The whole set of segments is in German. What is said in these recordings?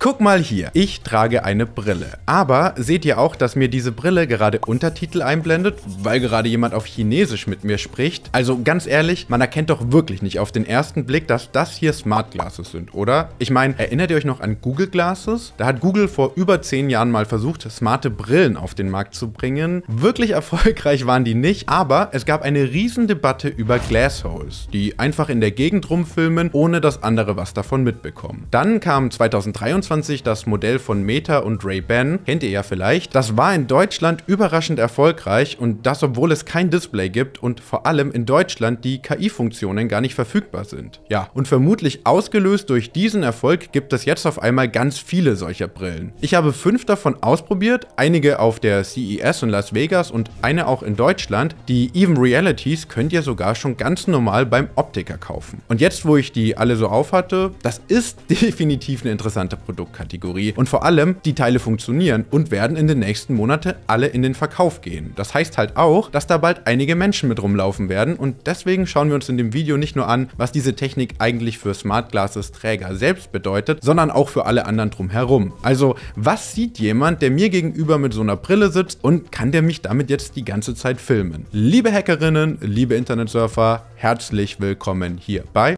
Guck mal hier, ich trage eine Brille. Aber seht ihr auch, dass mir diese Brille gerade Untertitel einblendet, weil gerade jemand auf Chinesisch mit mir spricht? Also ganz ehrlich, man erkennt doch wirklich nicht auf den ersten Blick, dass das hier Smart Glasses sind, oder? Ich meine, erinnert ihr euch noch an Google Glasses? Da hat Google vor über zehn Jahren mal versucht, smarte Brillen auf den Markt zu bringen. Wirklich erfolgreich waren die nicht, aber es gab eine riesen Debatte über Glassholes, die einfach in der Gegend rumfilmen, ohne dass andere was davon mitbekommen. Dann kam 2023 2021 das Modell von Meta und Ray-Ban, kennt ihr ja vielleicht. Das war in Deutschland überraschend erfolgreich und das, obwohl es kein Display gibt und vor allem in Deutschland die KI-Funktionen gar nicht verfügbar sind. Ja, und vermutlich ausgelöst durch diesen Erfolg gibt es jetzt auf einmal ganz viele solcher Brillen. Ich habe fünf davon ausprobiert, einige auf der CES in Las Vegas und eine auch in Deutschland. Die Even Realities könnt ihr sogar schon ganz normal beim Optiker kaufen. Und jetzt, wo ich die alle so auf hatte, das ist definitiv eine interessante Produktion. Produktkategorie. Und vor allem, die Teile funktionieren und werden in den nächsten Monaten alle in den Verkauf gehen. Das heißt halt auch, dass da bald einige Menschen mit rumlaufen werden und deswegen schauen wir uns in dem Video nicht nur an, was diese Technik eigentlich für Smart Glasses Träger selbst bedeutet, sondern auch für alle anderen drumherum. Also, was sieht jemand, der mir gegenüber mit so einer Brille sitzt und kann der mich damit jetzt die ganze Zeit filmen? Liebe Hackerinnen, liebe Internetsurfer, herzlich willkommen hier bei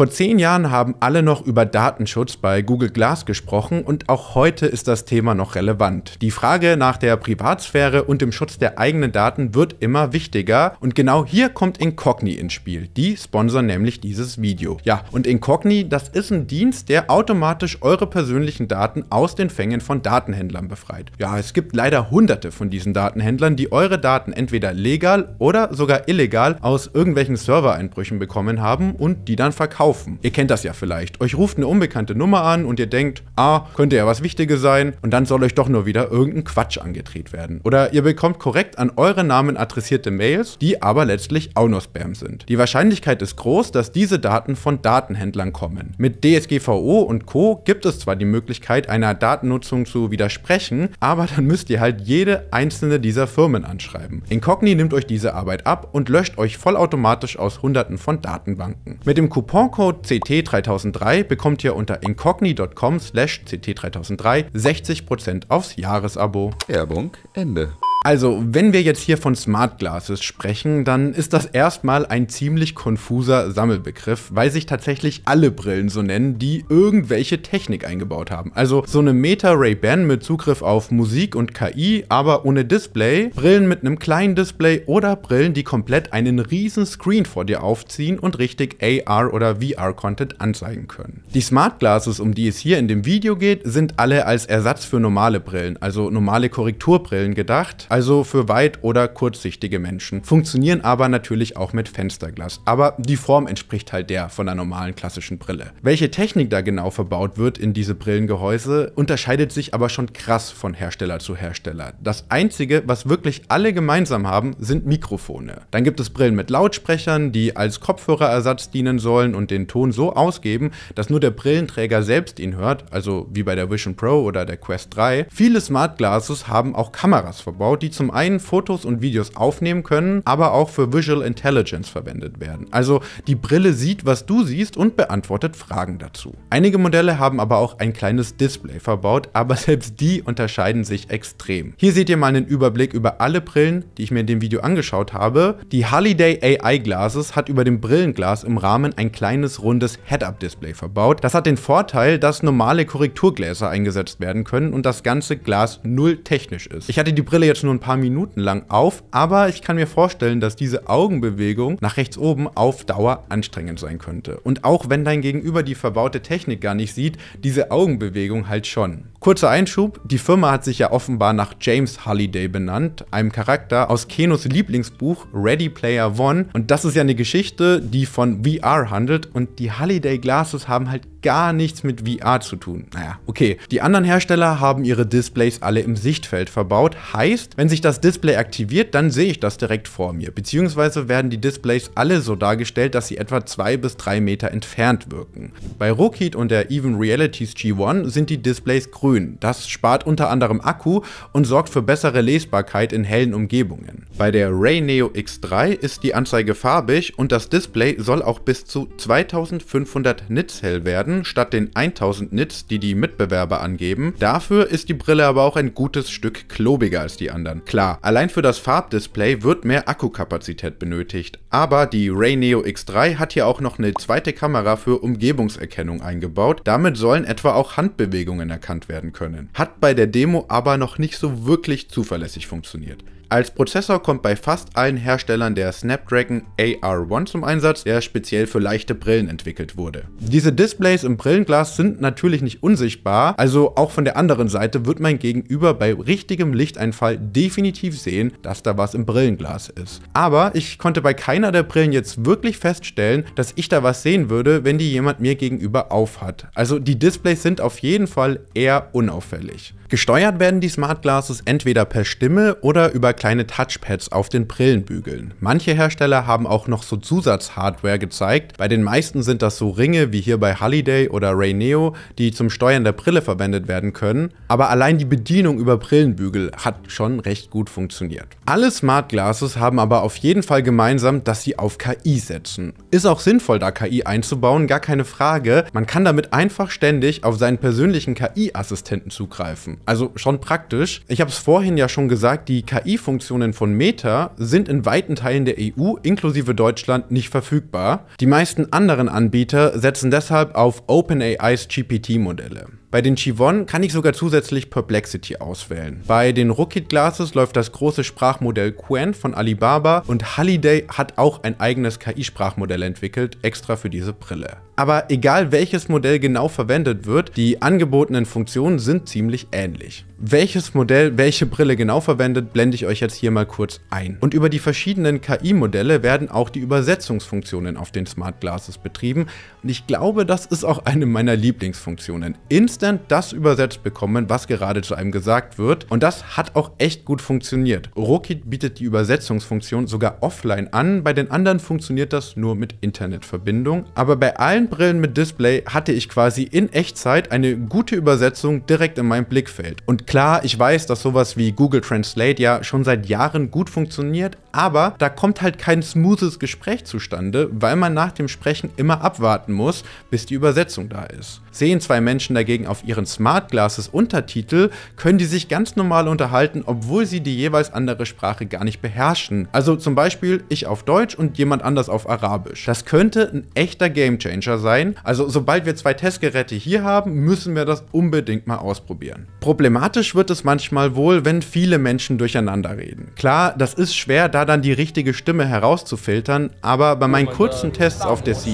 Vor zehn Jahren haben alle noch über Datenschutz bei Google Glass gesprochen und auch heute ist das Thema noch relevant. Die Frage nach der Privatsphäre und dem Schutz der eigenen Daten wird immer wichtiger und genau hier kommt Incogni ins Spiel. Die sponsern nämlich dieses Video. Ja, und Incogni, das ist ein Dienst, der automatisch eure persönlichen Daten aus den Fängen von Datenhändlern befreit. Ja, es gibt leider hunderte von diesen Datenhändlern, die eure Daten entweder legal oder sogar illegal aus irgendwelchen Servereinbrüchen bekommen haben und die dann verkaufen verkaufen. Ihr kennt das ja vielleicht. Euch ruft eine unbekannte Nummer an und ihr denkt, ah, könnte ja was Wichtiges sein und dann soll euch doch nur wieder irgendein Quatsch angedreht werden. Oder ihr bekommt korrekt an eure Namen adressierte Mails, die aber letztlich auch nur Spam sind. Die Wahrscheinlichkeit ist groß, dass diese Daten von Datenhändlern kommen. Mit DSGVO und Co. gibt es zwar die Möglichkeit, einer Datennutzung zu widersprechen, aber dann müsst ihr halt jede einzelne dieser Firmen anschreiben. Incogni nimmt euch diese Arbeit ab und löscht euch vollautomatisch aus hunderten von Datenbanken. Mit dem Coupon Coupon-Code CT3003 bekommt ihr unter incogni.com slash CT3003 60% aufs Jahresabo. Werbung Ende. Also, wenn wir jetzt hier von Smart Glasses sprechen, dann ist das erstmal ein ziemlich konfuser Sammelbegriff, weil sich tatsächlich alle Brillen so nennen, die irgendwelche Technik eingebaut haben. Also so eine Meta Ray-Ban mit Zugriff auf Musik und KI, aber ohne Display, Brillen mit einem kleinen Display oder Brillen, die komplett einen riesen Screen vor dir aufziehen und richtig AR oder VR-Content anzeigen können. Die Smart Glasses, um die es hier in dem Video geht, sind alle als Ersatz für normale Brillen, also normale Korrekturbrillen gedacht also für weit- oder kurzsichtige Menschen, funktionieren aber natürlich auch mit Fensterglas. Aber die Form entspricht halt der von einer normalen klassischen Brille. Welche Technik da genau verbaut wird in diese Brillengehäuse, unterscheidet sich aber schon krass von Hersteller zu Hersteller. Das einzige, was wirklich alle gemeinsam haben, sind Mikrofone. Dann gibt es Brillen mit Lautsprechern, die als Kopfhörerersatz dienen sollen und den Ton so ausgeben, dass nur der Brillenträger selbst ihn hört, also wie bei der Vision Pro oder der Quest 3. Viele Smart Glasses haben auch Kameras verbaut, die zum einen Fotos und Videos aufnehmen können, aber auch für Visual Intelligence verwendet werden. Also die Brille sieht, was du siehst und beantwortet Fragen dazu. Einige Modelle haben aber auch ein kleines Display verbaut, aber selbst die unterscheiden sich extrem. Hier seht ihr mal einen Überblick über alle Brillen, die ich mir in dem Video angeschaut habe. Die Holiday AI Glasses hat über dem Brillenglas im Rahmen ein kleines rundes Head-Up-Display verbaut. Das hat den Vorteil, dass normale Korrekturgläser eingesetzt werden können und das ganze Glas null technisch ist. Ich hatte die Brille jetzt nur nur ein paar Minuten lang auf, aber ich kann mir vorstellen, dass diese Augenbewegung nach rechts oben auf Dauer anstrengend sein könnte. Und auch wenn dein Gegenüber die verbaute Technik gar nicht sieht, diese Augenbewegung halt schon. Kurzer Einschub, die Firma hat sich ja offenbar nach James Halliday benannt, einem Charakter aus Kenos Lieblingsbuch Ready Player One. Und das ist ja eine Geschichte, die von VR handelt und die Halliday Glasses haben halt gar nichts mit VR zu tun. Naja, okay. Die anderen Hersteller haben ihre Displays alle im Sichtfeld verbaut. Heißt, wenn sich das Display aktiviert, dann sehe ich das direkt vor mir, beziehungsweise werden die Displays alle so dargestellt, dass sie etwa 2 bis 3 Meter entfernt wirken. Bei Rookit und der Even Realities G1 sind die Displays grün, das spart unter anderem Akku und sorgt für bessere Lesbarkeit in hellen Umgebungen. Bei der Ray Neo X3 ist die Anzeige farbig und das Display soll auch bis zu 2500 Nits hell werden, statt den 1000 Nits, die die Mitbewerber angeben. Dafür ist die Brille aber auch ein gutes Stück klobiger als die anderen verändern. Klar, allein für das Farbdisplay wird mehr Akkukapazität benötigt, aber die Ray Neo X3 hat hier auch noch eine zweite Kamera für Umgebungserkennung eingebaut, damit sollen etwa auch Handbewegungen erkannt werden können. Hat bei der Demo aber noch nicht so wirklich zuverlässig funktioniert. Als Prozessor kommt bei fast allen Herstellern der Snapdragon AR1 zum Einsatz, der speziell für leichte Brillen entwickelt wurde. Diese Displays im Brillenglas sind natürlich nicht unsichtbar, also auch von der anderen Seite wird mein Gegenüber bei richtigem Lichteinfall definitiv sehen, dass da was im Brillenglas ist. Aber ich konnte bei keiner der Brillen jetzt wirklich feststellen, dass ich da was sehen würde, wenn die jemand mir gegenüber aufhat. Also die Displays sind auf jeden Fall eher unauffällig. Gesteuert werden die Smart Glasses entweder per Stimme oder über kleine Touchpads auf den Brillenbügeln. Manche Hersteller haben auch noch so Zusatzhardware gezeigt. Bei den meisten sind das so Ringe wie hier bei Halliday oder Rayneo, die zum Steuern der Brille verwendet werden können. Aber allein die Bedienung über Brillenbügel hat schon recht gut funktioniert. Alle Smart Glasses haben aber auf jeden Fall gemeinsam, dass sie auf KI setzen. Ist auch sinnvoll, da KI einzubauen, gar keine Frage. Man kann damit einfach ständig auf seinen persönlichen KI-Assistenten zugreifen. Also schon praktisch. Ich habe es vorhin ja schon gesagt, die KI-Funktion Funktionen von Meta sind in weiten Teilen der EU inklusive Deutschland nicht verfügbar. Die meisten anderen Anbieter setzen deshalb auf OpenAIs GPT-Modelle. Bei den Chivon kann ich sogar zusätzlich Perplexity auswählen. Bei den Rookit Glasses läuft das große Sprachmodell Quen von Alibaba und Halliday hat auch ein eigenes KI-Sprachmodell entwickelt, extra für diese Brille. Aber egal welches Modell genau verwendet wird, die angebotenen Funktionen sind ziemlich ähnlich. Welches Modell welche Brille genau verwendet, blende ich euch jetzt hier mal kurz ein. Und über die verschiedenen KI-Modelle werden auch die Übersetzungsfunktionen auf den Smart Glasses betrieben und ich glaube, das ist auch eine meiner Lieblingsfunktionen. Inst instant das übersetzt bekommen, was gerade zu einem gesagt wird. Und das hat auch echt gut funktioniert. Rokit bietet die Übersetzungsfunktion sogar offline an. Bei den anderen funktioniert das nur mit Internetverbindung. Aber bei allen Brillen mit Display hatte ich quasi in Echtzeit eine gute Übersetzung direkt in meinem Blickfeld. Und klar, ich weiß, dass sowas wie Google Translate ja schon seit Jahren gut funktioniert, aber da kommt halt kein smoothes Gespräch zustande, weil man nach dem Sprechen immer abwarten muss, bis die Übersetzung da ist. Sehen zwei Menschen dagegen auf ihren Smart Glasses Untertitel, können die sich ganz normal unterhalten, obwohl sie die jeweils andere Sprache gar nicht beherrschen. Also zum Beispiel ich auf Deutsch und jemand anders auf Arabisch. Das könnte ein echter Gamechanger sein. Also sobald wir zwei Testgeräte hier haben, müssen wir das unbedingt mal ausprobieren. Problematisch wird es manchmal wohl, wenn viele Menschen durcheinander reden. Klar, das ist schwer, da dann die richtige Stimme herauszufiltern, aber bei meinen kurzen Tests auf der CES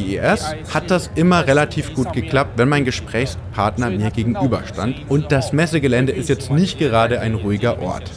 e hat das immer relativ gut geklappt, wenn mein Gesprächspartner mir mir gegenüberstand. Und das Messegelände ist jetzt nicht gerade ein ruhiger Ort.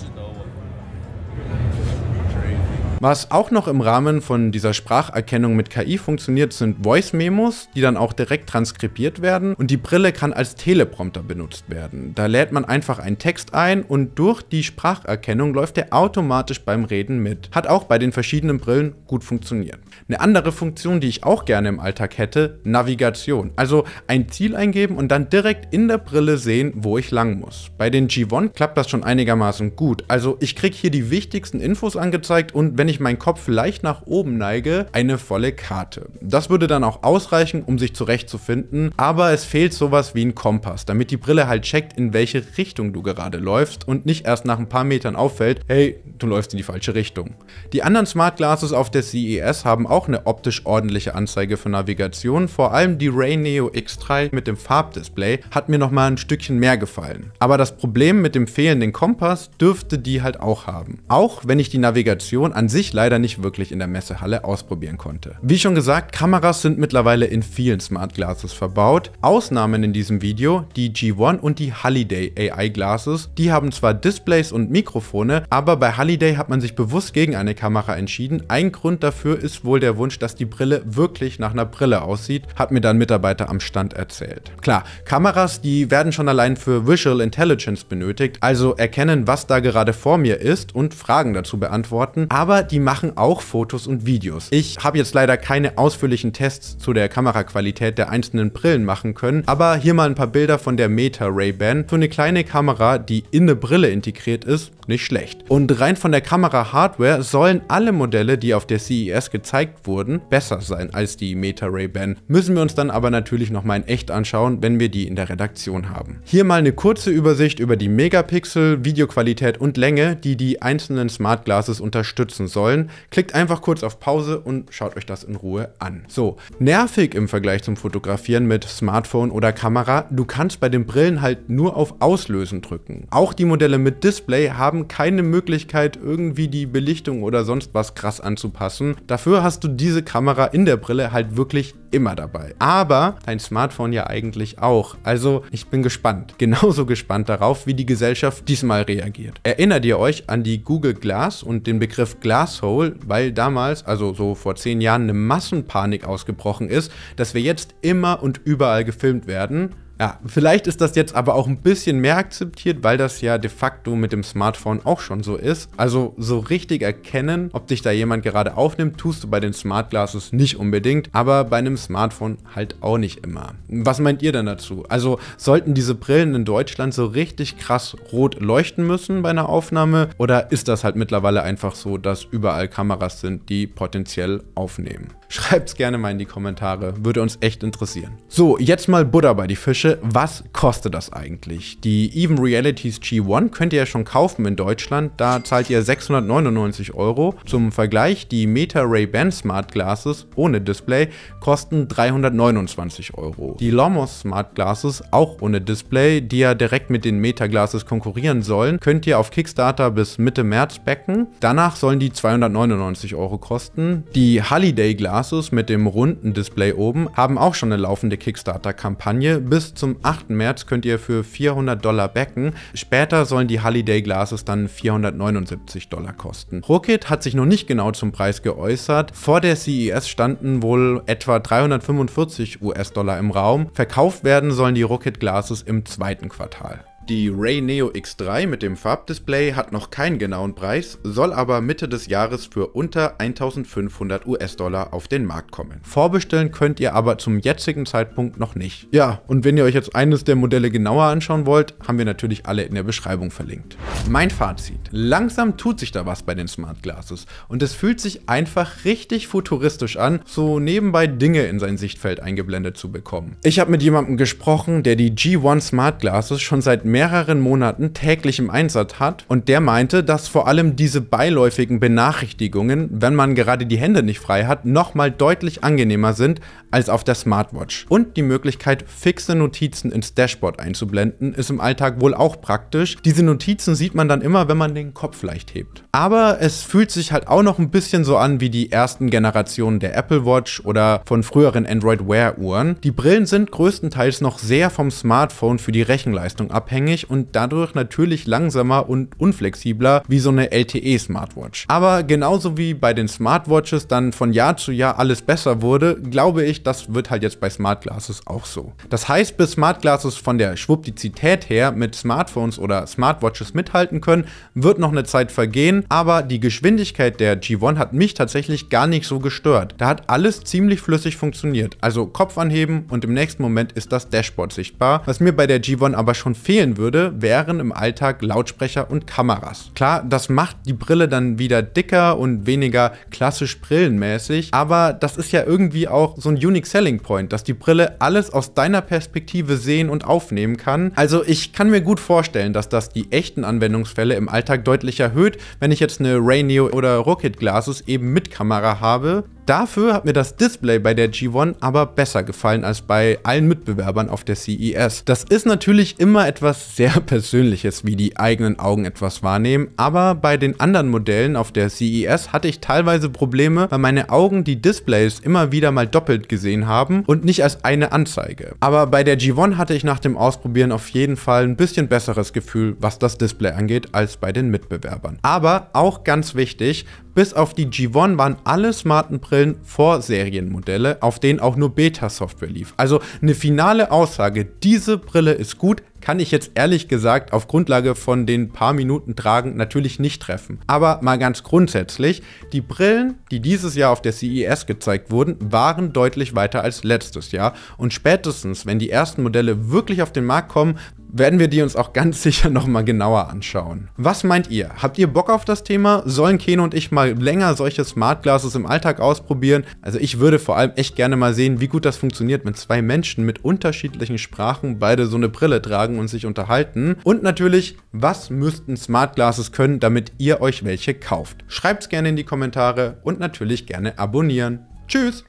Was auch noch im Rahmen von dieser Spracherkennung mit KI funktioniert, sind Voice-Memos, die dann auch direkt transkribiert werden und die Brille kann als Teleprompter benutzt werden. Da lädt man einfach einen Text ein und durch die Spracherkennung läuft er automatisch beim Reden mit. Hat auch bei den verschiedenen Brillen gut funktioniert. Eine andere Funktion, die ich auch gerne im Alltag hätte, Navigation. Also ein Ziel eingeben und dann direkt in der Brille sehen, wo ich lang muss. Bei den G1 klappt das schon einigermaßen gut. Also ich kriege hier die wichtigsten Infos angezeigt und wenn wenn ich meinen Kopf leicht nach oben neige, eine volle Karte. Das würde dann auch ausreichen, um sich zurechtzufinden, aber es fehlt sowas wie ein Kompass, damit die Brille halt checkt, in welche Richtung du gerade läufst und nicht erst nach ein paar Metern auffällt, hey, du läufst in die falsche Richtung. Die anderen Smart Glasses auf der CES haben auch eine optisch ordentliche Anzeige für Navigation, vor allem die Ray Neo X3 mit dem Farbdisplay hat mir nochmal ein Stückchen mehr gefallen. Aber das Problem mit dem fehlenden Kompass dürfte die halt auch haben. Auch wenn ich die Navigation an sich sich leider nicht wirklich in der Messehalle ausprobieren konnte. Wie schon gesagt, Kameras sind mittlerweile in vielen Smart Glasses verbaut. Ausnahmen in diesem Video, die G1 und die Holiday AI Glasses, die haben zwar Displays und Mikrofone, aber bei Holiday hat man sich bewusst gegen eine Kamera entschieden. Ein Grund dafür ist wohl der Wunsch, dass die Brille wirklich nach einer Brille aussieht, hat mir dann Mitarbeiter am Stand erzählt. Klar, Kameras, die werden schon allein für Visual Intelligence benötigt, also erkennen, was da gerade vor mir ist und Fragen dazu beantworten, aber die machen auch Fotos und Videos. Ich habe jetzt leider keine ausführlichen Tests zu der Kameraqualität der einzelnen Brillen machen können, aber hier mal ein paar Bilder von der Meta Ray-Ban. Für eine kleine Kamera, die in eine Brille integriert ist, nicht schlecht. Und rein von der Kamera-Hardware sollen alle Modelle, die auf der CES gezeigt wurden, besser sein als die Meta Ray-Ban. Müssen wir uns dann aber natürlich nochmal in echt anschauen, wenn wir die in der Redaktion haben. Hier mal eine kurze Übersicht über die Megapixel, Videoqualität und Länge, die die einzelnen Smart Glasses unterstützen sollen sollen, klickt einfach kurz auf Pause und schaut euch das in Ruhe an. So, nervig im Vergleich zum Fotografieren mit Smartphone oder Kamera, du kannst bei den Brillen halt nur auf Auslösen drücken. Auch die Modelle mit Display haben keine Möglichkeit, irgendwie die Belichtung oder sonst was krass anzupassen. Dafür hast du diese Kamera in der Brille halt wirklich immer dabei. Aber dein Smartphone ja eigentlich auch. Also ich bin gespannt. Genauso gespannt darauf, wie die Gesellschaft diesmal reagiert. Erinnert ihr euch an die Google Glass und den Begriff Glasshole, weil damals, also so vor zehn Jahren, eine Massenpanik ausgebrochen ist, dass wir jetzt immer und überall gefilmt werden? Ja, vielleicht ist das jetzt aber auch ein bisschen mehr akzeptiert, weil das ja de facto mit dem Smartphone auch schon so ist. Also so richtig erkennen, ob dich da jemand gerade aufnimmt, tust du bei den Smart Glasses nicht unbedingt, aber bei einem Smartphone halt auch nicht immer. Was meint ihr denn dazu? Also sollten diese Brillen in Deutschland so richtig krass rot leuchten müssen bei einer Aufnahme oder ist das halt mittlerweile einfach so, dass überall Kameras sind, die potenziell aufnehmen? Schreibt's gerne mal in die Kommentare, würde uns echt interessieren. So, jetzt mal Butter bei die Fische. Was kostet das eigentlich? Die Even Realities G1 könnt ihr ja schon kaufen in Deutschland, da zahlt ihr 699 Euro. Zum Vergleich, die Meta Ray-Ban Smart Glasses ohne Display kosten 329 Euro. Die Lomos Smart Glasses, auch ohne Display, die ja direkt mit den Meta Glasses konkurrieren sollen, könnt ihr auf Kickstarter bis Mitte März backen. Danach sollen die 299 Euro kosten. Die Holiday Glasses Asus mit dem runden Display oben haben auch schon eine laufende Kickstarter-Kampagne. Bis zum 8. März könnt ihr für 400 Dollar backen. Später sollen die Holiday Glasses dann 479 Dollar kosten. Rocket hat sich noch nicht genau zum Preis geäußert. Vor der CES standen wohl etwa 345 US-Dollar im Raum. Verkauft werden sollen die Rocket Glasses im zweiten Quartal. Die Ray Neo X3 mit dem Farbdisplay hat noch keinen genauen Preis, soll aber Mitte des Jahres für unter 1500 US-Dollar auf den Markt kommen. Vorbestellen könnt ihr aber zum jetzigen Zeitpunkt noch nicht. Ja, und wenn ihr euch jetzt eines der Modelle genauer anschauen wollt, haben wir natürlich alle in der Beschreibung verlinkt. Mein Fazit. Langsam tut sich da was bei den Smart Glasses und es fühlt sich einfach richtig futuristisch an, so nebenbei Dinge in sein Sichtfeld eingeblendet zu bekommen. Ich habe mit jemandem gesprochen, der die G1 Smart Glasses schon seit mehr mehreren Monaten täglich im Einsatz hat und der meinte, dass vor allem diese beiläufigen Benachrichtigungen, wenn man gerade die Hände nicht frei hat, nochmal deutlich angenehmer sind als auf der Smartwatch. Und die Möglichkeit, fixe Notizen ins Dashboard einzublenden, ist im Alltag wohl auch praktisch. Diese Notizen sieht man dann immer, wenn man den Kopf leicht hebt. Aber es fühlt sich halt auch noch ein bisschen so an wie die ersten Generationen der Apple Watch oder von früheren Android Wear Uhren. Die Brillen sind größtenteils noch sehr vom Smartphone für die Rechenleistung abhängig unabhängig und dadurch natürlich langsamer und unflexibler wie so eine LTE-Smartwatch. Aber genauso wie bei den Smartwatches dann von Jahr zu Jahr alles besser wurde, glaube ich, das wird halt jetzt bei Smart Glasses auch so. Das heißt, bis Smart Glasses von der Schwuppdizität her mit Smartphones oder Smartwatches mithalten können, wird noch eine Zeit vergehen, aber die Geschwindigkeit der G1 hat mich tatsächlich gar nicht so gestört. Da hat alles ziemlich flüssig funktioniert, also Kopf anheben und im nächsten Moment ist das Dashboard sichtbar, was mir bei der G1 aber schon fehlen würde, wären im Alltag Lautsprecher und Kameras. Klar, das macht die Brille dann wieder dicker und weniger klassisch brillenmäßig, aber das ist ja irgendwie auch so ein Unique Selling Point, dass die Brille alles aus deiner Perspektive sehen und aufnehmen kann. Also ich kann mir gut vorstellen, dass das die echten Anwendungsfälle im Alltag deutlich erhöht, wenn ich jetzt eine Rainio oder Rocket Glasses eben mit Kamera habe Dafür hat mir das Display bei der G1 aber besser gefallen als bei allen Mitbewerbern auf der CES. Das ist natürlich immer etwas sehr Persönliches, wie die eigenen Augen etwas wahrnehmen, aber bei den anderen Modellen auf der CES hatte ich teilweise Probleme, weil meine Augen die Displays immer wieder mal doppelt gesehen haben und nicht als eine Anzeige. Aber bei der G1 hatte ich nach dem Ausprobieren auf jeden Fall ein bisschen besseres Gefühl, was das Display angeht, als bei den Mitbewerbern. Aber auch ganz wichtig, bis auf die G1 waren alle smarten Brillen Vorserienmodelle, auf denen auch nur Beta-Software lief. Also eine finale Aussage, diese Brille ist gut, kann ich jetzt ehrlich gesagt auf Grundlage von den paar Minuten tragen natürlich nicht treffen. Aber mal ganz grundsätzlich, die Brillen, die dieses Jahr auf der CES gezeigt wurden, waren deutlich weiter als letztes Jahr. Und spätestens, wenn die ersten Modelle wirklich auf den Markt kommen, werden wir die uns auch ganz sicher nochmal genauer anschauen. Was meint ihr? Habt ihr Bock auf das Thema? Sollen Keno und ich mal länger solche Smart Glasses im Alltag ausprobieren? Also ich würde vor allem echt gerne mal sehen, wie gut das funktioniert, wenn zwei Menschen mit unterschiedlichen Sprachen beide so eine Brille tragen fragen und sich unterhalten. Und natürlich, was müssten Smart Glasses können, damit ihr euch welche kauft? Schreibt es gerne in die Kommentare und natürlich gerne abonnieren. Tschüss!